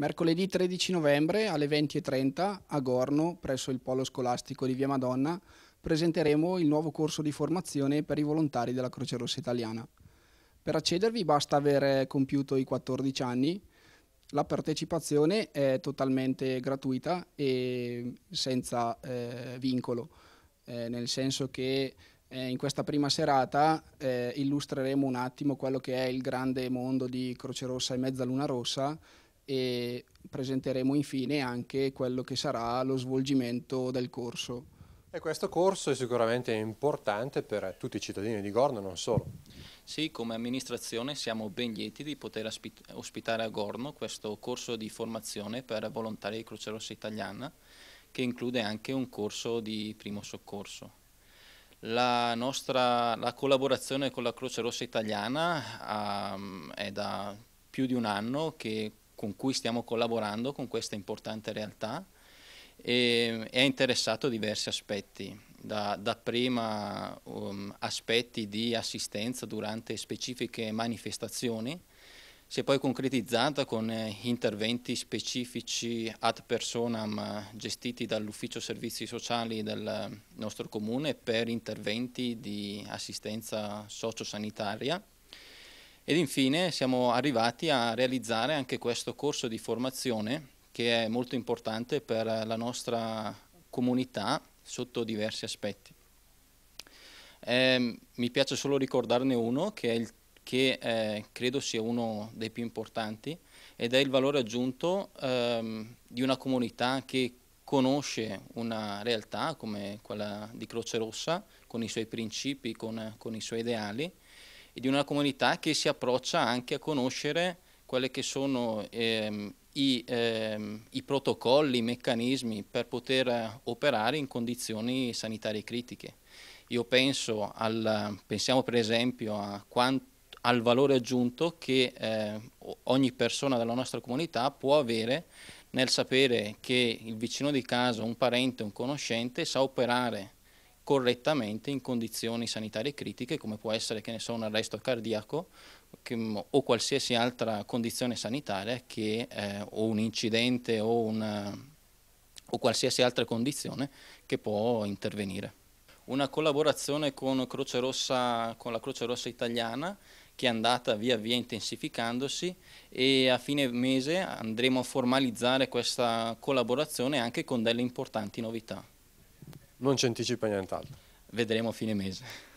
Mercoledì 13 novembre alle 20.30 a Gorno, presso il Polo Scolastico di Via Madonna, presenteremo il nuovo corso di formazione per i volontari della Croce Rossa Italiana. Per accedervi basta aver compiuto i 14 anni, la partecipazione è totalmente gratuita e senza eh, vincolo, eh, nel senso che eh, in questa prima serata eh, illustreremo un attimo quello che è il grande mondo di Croce Rossa e Mezzaluna Rossa e presenteremo infine anche quello che sarà lo svolgimento del corso. E questo corso è sicuramente importante per tutti i cittadini di Gorno, non solo. Sì, come amministrazione siamo ben lieti di poter ospitare a Gorno questo corso di formazione per volontari di Croce Rossa Italiana, che include anche un corso di primo soccorso. La nostra la collaborazione con la Croce Rossa Italiana um, è da più di un anno che con cui stiamo collaborando con questa importante realtà e è interessato a diversi aspetti, da, da prima um, aspetti di assistenza durante specifiche manifestazioni, si è poi concretizzata con eh, interventi specifici ad personam gestiti dall'ufficio servizi sociali del nostro comune per interventi di assistenza sociosanitaria ed infine siamo arrivati a realizzare anche questo corso di formazione che è molto importante per la nostra comunità sotto diversi aspetti. Eh, mi piace solo ricordarne uno che, il, che eh, credo sia uno dei più importanti ed è il valore aggiunto ehm, di una comunità che conosce una realtà come quella di Croce Rossa con i suoi principi, con, con i suoi ideali e di una comunità che si approccia anche a conoscere quelli che sono ehm, i, ehm, i, protocolli, i meccanismi per poter operare in condizioni sanitarie critiche. Io penso al, pensiamo per esempio quant, al valore aggiunto che eh, ogni persona della nostra comunità può avere nel sapere che il vicino di casa, un parente, un conoscente sa operare correttamente in condizioni sanitarie critiche come può essere che ne so, un arresto cardiaco che, o qualsiasi altra condizione sanitaria che, eh, o un incidente o, una, o qualsiasi altra condizione che può intervenire. Una collaborazione con, Rossa, con la Croce Rossa italiana che è andata via via intensificandosi e a fine mese andremo a formalizzare questa collaborazione anche con delle importanti novità. Non ci anticipa nient'altro. Vedremo a fine mese.